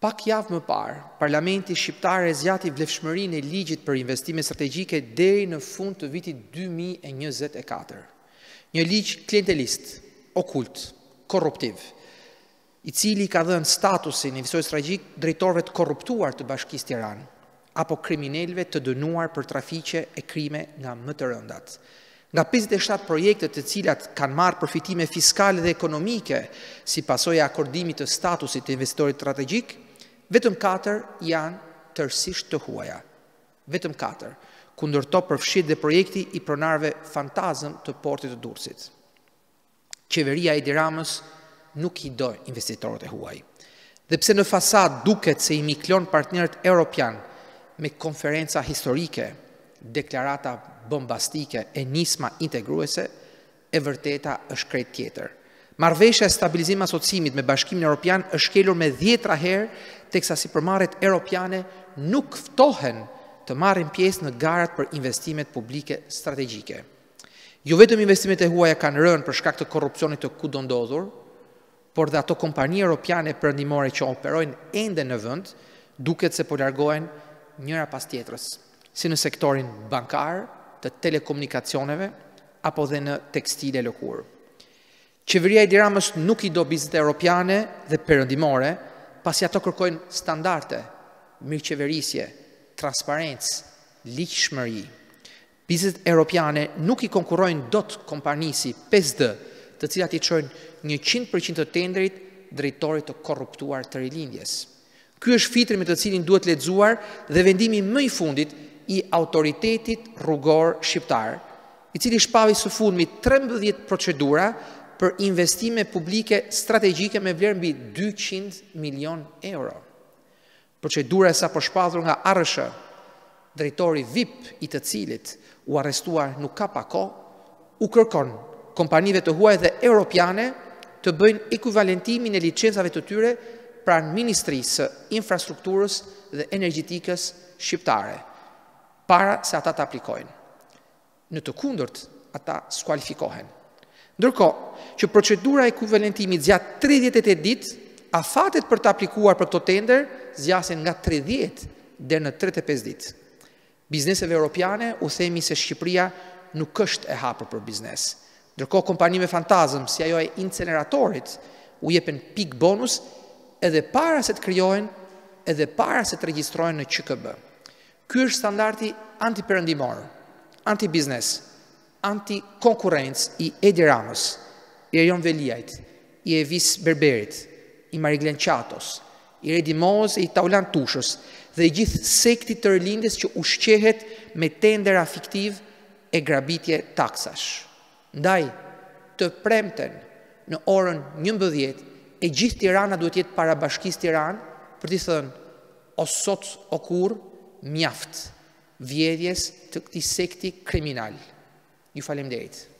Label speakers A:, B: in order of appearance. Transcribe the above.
A: Pak javë më parë, Parlamenti Shqiptar e zjati vlefshmërin e ligjit për investime Strategjike deri në fund të vitit 2024. Një ligj klientelist, okult, korruptiv, i cili ka dhe në statusin e visoj strategjik drejtorve të korruptuar të bashkist të ranë, apo kriminelve të dënuar për trafiqe e krime nga më të rëndat. Nga 57 projekte të cilat kanë marë përfitime fiskale dhe ekonomike, si pasoj e akordimit të statusit të investitorit strategjik, vetëm 4 janë tërsisht të huaja. Vetëm 4, ku ndërto përfshit dhe projekti i pronarve fantazëm të portit të dursit. Qeveria e diramës nuk i do investitorët e huaj. Dhe pse në fasad duket se i miklon partnerët europian me konferenca historike, deklarata bombastike e nisma integruese, e vërteta është krejt tjetër. Marveshja e stabilizim asocimit me bashkimin Europian është shkelur me dhjetra herë, teksa si përmarit Europiane nuk ftohen të marrin pjesë në garat për investimet publike strategjike. Jo vetëm investimet e huaja kanë rënë për shkak të korupcionit të ku do ndodhur, por dhe ato kompani Europiane përëndimore që operojnë ende në vënd, duket se polargojnë njëra pas tjetërës, si në sektorin bankar, të telekomunikacioneve, apo dhe në tekstile lëkurë qeveria e diramës nuk i do bizit e europiane dhe përëndimore, pasi ato kërkojnë standarte, mirë qeverisje, transparentës, shmëri. Bizit e europiane nuk i konkurojnë dot kompanisi 5D, të cilat i qojnë 100% të tenderit drejtorit të korruptuar të rilindjes. Ky është fitri me të cilin duhet ledzuar dhe vendimi më i fundit i autoritetit rrugor shqiptar, i cili shpavi së fundmi 13 procedura për investime publike strategike me vlerë mbi 200 milion euro. Procedura dure sa përshpadhur nga arëshë, drejtori VIP i të cilit u arrestuar nuk ka pako, u kërkon kompanive të huaj dhe europiane të bëjnë ekuvalentimin e licenzave të tyre pranë Ministrisë Infrastrukturës dhe Energjitikës Shqiptare, para se ata të aplikojnë. Në të kundërt, ata skualifikohen. Ndërko, që procedura e kuvalentimit zjatë 38 dit, a fatet për të aplikuar për këto tender, zjasin nga 30 dhe në 35 dit. Bizneseve europiane u themi se Shqipria nuk është e hapër për biznes. Ndërko, kompanime fantazëm, si ajo e inceneratorit, u jepen pik bonus edhe para se të kryojnë, edhe para se të registrojnë në QKB. Ky është standarti antiperëndimor, antibiznes, anti-konkurencë i Edi Ramës, i Rejon Veliajt, i Evis Berberit, i Mariglen Qatos, i Redi Moz, i Taulan Tushës, dhe i gjithë sekti të rëllindis që ushqehet me tendera fiktiv e grabitje taksash. Ndaj, të premten në orën një mbëdhjet, e gjithë tirana duhet jetë para bashkis tiran, për të thënë, o sot, o kur, mjaftë vjedhjes të këti sekti kriminalë. you follow him date.